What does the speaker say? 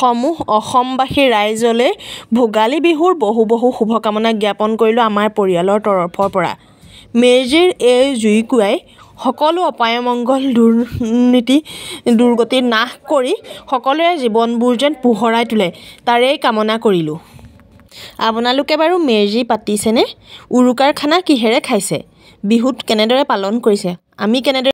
সমূহ অসমবাসী ৰাইজলৈ ভোগালী বিহুৰ বহু বহু শুভকামনা জ্ঞাপন কৰিলোঁ আমাৰ পৰিয়ালৰ তৰফৰ পৰা মেজিৰ এই জুইকুৱাই সকলো অপায়মংগল দুৰ্নীতি দুৰ্গতি নাশ কৰি সকলোৰে জীৱনবোৰ যেন পোহৰাই তোলে তাৰেই কামনা কৰিলোঁ আপোনালোকে বাৰু মেজি পাতিছেনে উৰুকাৰ খানা কিহেৰে খাইছে বিহুত কেনেদৰে পালন কৰিছে আমি কেনেদৰে